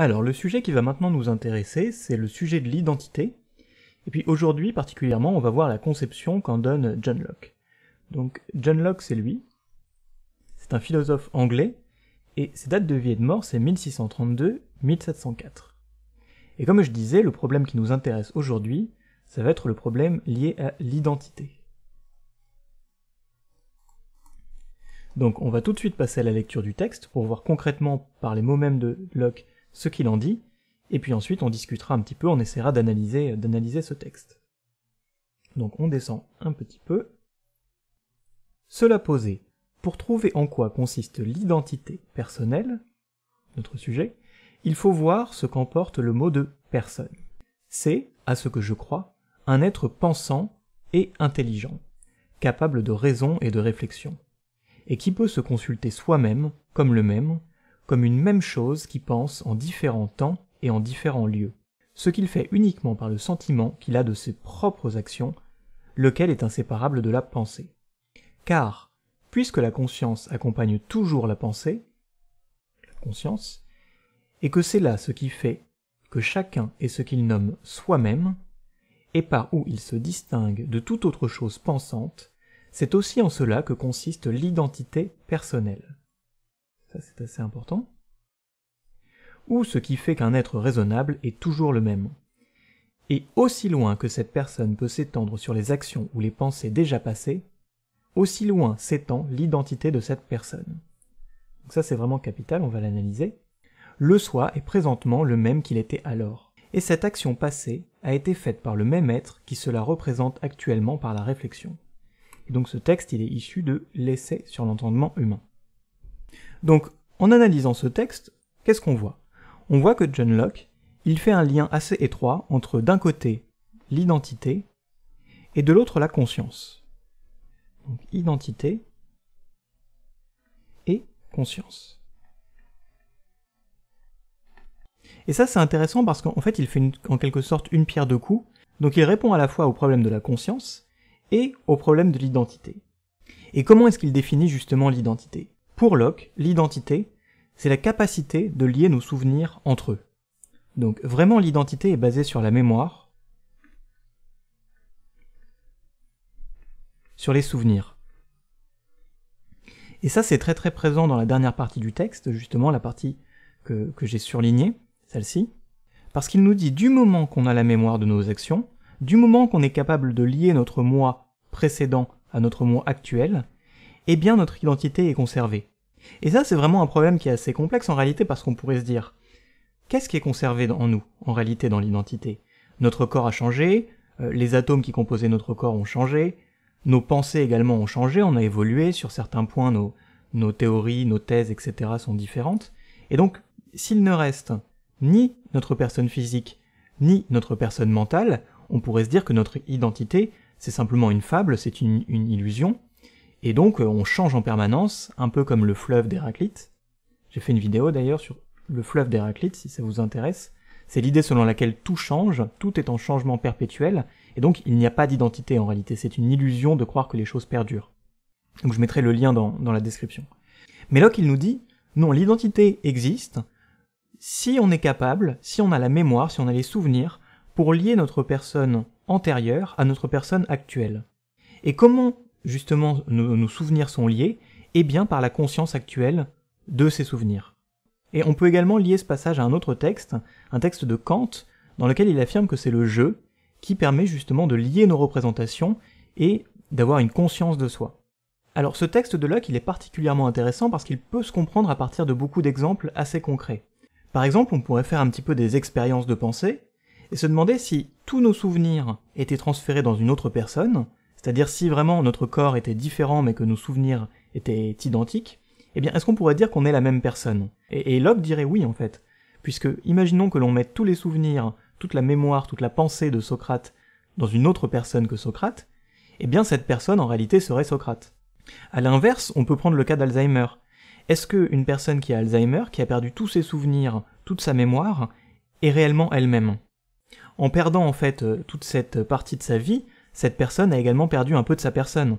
Alors le sujet qui va maintenant nous intéresser, c'est le sujet de l'identité. Et puis aujourd'hui particulièrement, on va voir la conception qu'en donne John Locke. Donc John Locke, c'est lui. C'est un philosophe anglais, et ses dates de vie et de mort, c'est 1632-1704. Et comme je disais, le problème qui nous intéresse aujourd'hui, ça va être le problème lié à l'identité. Donc on va tout de suite passer à la lecture du texte pour voir concrètement par les mots mêmes de Locke ce qu'il en dit, et puis ensuite on discutera un petit peu, on essaiera d'analyser, d'analyser ce texte. Donc on descend un petit peu. Cela posé, pour trouver en quoi consiste l'identité personnelle, notre sujet, il faut voir ce qu'emporte le mot de personne. C'est, à ce que je crois, un être pensant et intelligent, capable de raison et de réflexion, et qui peut se consulter soi-même comme le même, comme une même chose qui pense en différents temps et en différents lieux, ce qu'il fait uniquement par le sentiment qu'il a de ses propres actions, lequel est inséparable de la pensée. Car, puisque la conscience accompagne toujours la pensée, la conscience, et que c'est là ce qui fait que chacun est ce qu'il nomme soi-même, et par où il se distingue de toute autre chose pensante, c'est aussi en cela que consiste l'identité personnelle ça c'est assez important, ou ce qui fait qu'un être raisonnable est toujours le même. Et aussi loin que cette personne peut s'étendre sur les actions ou les pensées déjà passées, aussi loin s'étend l'identité de cette personne. Donc ça c'est vraiment capital, on va l'analyser. Le soi est présentement le même qu'il était alors. Et cette action passée a été faite par le même être qui se la représente actuellement par la réflexion. donc ce texte, il est issu de l'essai sur l'entendement humain. Donc, en analysant ce texte, qu'est-ce qu'on voit On voit que John Locke, il fait un lien assez étroit entre d'un côté l'identité et de l'autre la conscience. Donc identité et conscience. Et ça c'est intéressant parce qu'en fait il fait en quelque sorte une pierre deux coups, donc il répond à la fois au problème de la conscience et au problème de l'identité. Et comment est-ce qu'il définit justement l'identité pour Locke, l'identité, c'est la capacité de lier nos souvenirs entre eux. Donc vraiment l'identité est basée sur la mémoire, sur les souvenirs. Et ça c'est très très présent dans la dernière partie du texte, justement la partie que, j'ai surlignée, celle-ci, parce qu'il nous dit du moment qu'on a la mémoire de nos actions, du moment qu'on est capable de lier notre moi précédent à notre moi actuel, eh bien notre identité est conservée. Et ça, c'est vraiment un problème qui est assez complexe en réalité parce qu'on pourrait se dire, qu'est-ce qui est conservé en nous, en réalité, dans l'identité Notre corps a changé, euh, les atomes qui composaient notre corps ont changé, nos pensées également ont changé, on a évolué, sur certains points nos, théories, nos thèses, etc. sont différentes. Et donc, s'il ne reste ni notre personne physique, ni notre personne mentale, on pourrait se dire que notre identité, c'est simplement une fable, c'est une illusion, et donc euh, on change en permanence, un peu comme le fleuve d'Héraclite. J'ai fait une vidéo d'ailleurs sur le fleuve d'Héraclite, si ça vous intéresse. C'est l'idée selon laquelle tout change, tout est en changement perpétuel, et donc il n'y a pas d'identité en réalité, c'est une illusion de croire que les choses perdurent. Donc je mettrai le lien dans, dans la description. Mais Locke, il nous dit, non, l'identité existe si on est capable, si on a la mémoire, si on a les souvenirs, pour lier notre personne antérieure à notre personne actuelle. Et comment justement nos, souvenirs sont liés, et eh bien par la conscience actuelle de ces souvenirs. Et on peut également lier ce passage à un autre texte, un texte de Kant, dans lequel il affirme que c'est le jeu qui permet justement de lier nos représentations et d'avoir une conscience de soi. Alors ce texte de Locke, il est particulièrement intéressant parce qu'il peut se comprendre à partir de beaucoup d'exemples assez concrets. Par exemple, on pourrait faire un petit peu des expériences de pensée et se demander si tous nos souvenirs étaient transférés dans une autre personne, c'est-à-dire si vraiment notre corps était différent mais que nos souvenirs étaient identiques, eh bien est-ce qu'on pourrait dire qu'on est la même personne et, Locke dirait oui en fait, puisque imaginons que l'on mette tous les souvenirs, toute la mémoire, toute la pensée de Socrate dans une autre personne que Socrate, eh bien cette personne en réalité serait Socrate. A l'inverse, on peut prendre le cas d'Alzheimer. Est-ce qu'une personne qui a Alzheimer, qui a perdu tous ses souvenirs, toute sa mémoire, est réellement elle-même En perdant en fait euh, toute cette partie de sa vie, cette personne a également perdu un peu de sa personne.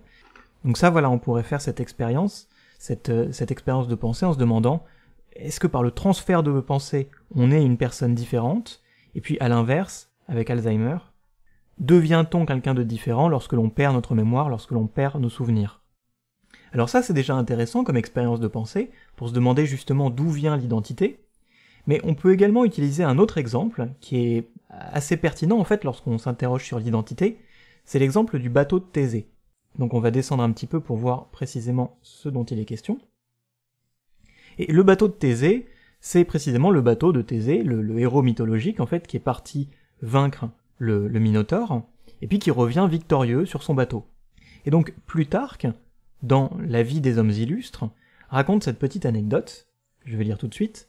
Donc ça, voilà, on pourrait faire cette expérience, cette, euh, expérience de pensée en se demandant, est-ce que par le transfert de pensée, on est une personne différente Et puis à l'inverse, avec Alzheimer, devient-on quelqu'un de différent lorsque l'on perd notre mémoire, lorsque l'on perd nos souvenirs Alors ça, c'est déjà intéressant comme expérience de pensée, pour se demander justement d'où vient l'identité. Mais on peut également utiliser un autre exemple qui est assez pertinent en fait lorsqu'on s'interroge sur l'identité, c'est l'exemple du bateau de Thésée. Donc on va descendre un petit peu pour voir précisément ce dont il est question. Et le bateau de Thésée, c'est précisément le bateau de Thésée, le, héros mythologique en fait, qui est parti vaincre le, Minotaure, et puis qui revient victorieux sur son bateau. Et donc Plutarque, dans La vie des hommes illustres, raconte cette petite anecdote, je vais lire tout de suite.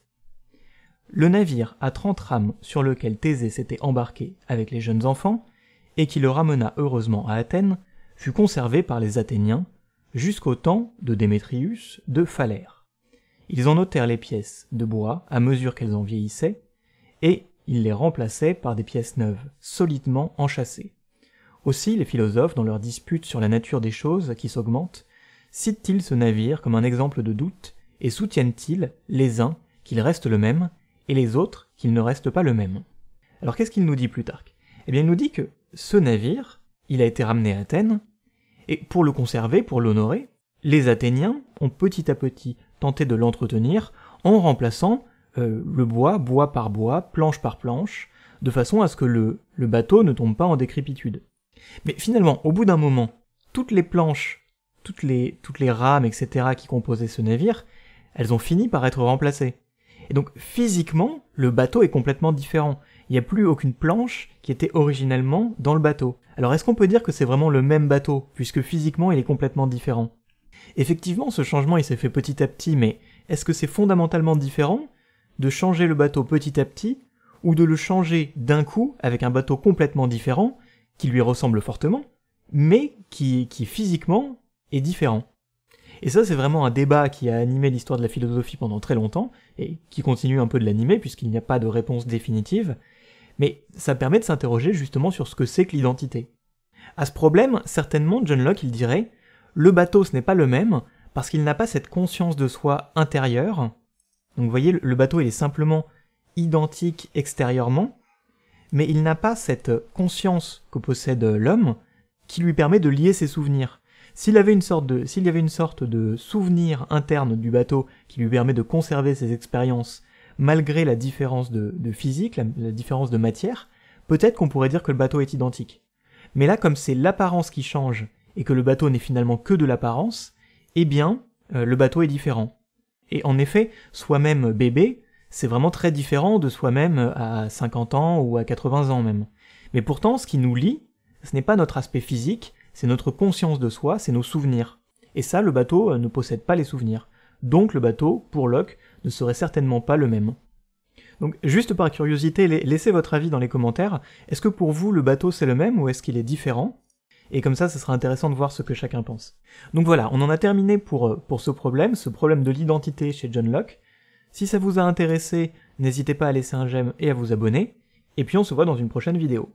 Le navire à 30 rames sur lequel Thésée s'était embarqué avec les jeunes enfants et qui le ramena heureusement à Athènes, fut conservé par les Athéniens jusqu'au temps de Démétrius de Phalère. Ils en ôtèrent les pièces de bois à mesure qu'elles en vieillissaient, et ils les remplaçaient par des pièces neuves, solidement enchâssées. Aussi les philosophes, dans leurs disputes sur la nature des choses qui s'augmentent, citent-ils ce navire comme un exemple de doute, et soutiennent-ils, les uns, qu'il reste le même, et les autres, qu'il ne reste pas le même. Alors qu'est-ce qu'il nous dit Plutarque Eh bien il nous dit que ce navire, il a été ramené à Athènes, et pour le conserver, pour l'honorer, les Athéniens ont petit à petit tenté de l'entretenir en remplaçant euh, le bois, bois par bois, planche par planche, de façon à ce que le, bateau ne tombe pas en décrépitude. Mais finalement, au bout d'un moment, toutes les planches, toutes les rames, etc., qui composaient ce navire, elles ont fini par être remplacées. Et donc physiquement, le bateau est complètement différent il n'y a plus aucune planche qui était originellement dans le bateau. Alors est-ce qu'on peut dire que c'est vraiment le même bateau, puisque physiquement il est complètement différent Effectivement, ce changement il s'est fait petit à petit, mais est-ce que c'est fondamentalement différent de changer le bateau petit à petit, ou de le changer d'un coup avec un bateau complètement différent, qui lui ressemble fortement, mais qui, qui physiquement est différent et ça, c'est vraiment un débat qui a animé l'histoire de la philosophie pendant très longtemps, et qui continue un peu de l'animer, puisqu'il n'y a pas de réponse définitive mais ça permet de s'interroger justement sur ce que c'est que l'identité. À ce problème, certainement John Locke il dirait le bateau ce n'est pas le même parce qu'il n'a pas cette conscience de soi intérieure. Donc vous voyez, le bateau est simplement identique extérieurement, mais il n'a pas cette conscience que possède l'homme qui lui permet de lier ses souvenirs. S'il s'il y avait une sorte de souvenir interne du bateau qui lui permet de conserver ses expériences malgré la différence de, physique, la, différence de matière, peut-être qu'on pourrait dire que le bateau est identique. Mais là, comme c'est l'apparence qui change et que le bateau n'est finalement que de l'apparence, eh bien, euh, le bateau est différent. Et en effet, soi-même bébé, c'est vraiment très différent de soi-même à 50 ans ou à 80 ans même. Mais pourtant, ce qui nous lie, ce n'est pas notre aspect physique, c'est notre conscience de soi, c'est nos souvenirs. Et ça, le bateau euh, ne possède pas les souvenirs donc le bateau, pour Locke, ne serait certainement pas le même. Donc juste par curiosité, laissez votre avis dans les commentaires, est-ce que pour vous le bateau c'est le même ou est-ce qu'il est différent et comme ça, ce sera intéressant de voir ce que chacun pense. Donc voilà, on en a terminé euh, pour, ce problème, ce problème de l'identité chez John Locke. Si ça vous a intéressé, n'hésitez pas à laisser un j'aime et à vous abonner, et puis on se voit dans une prochaine vidéo.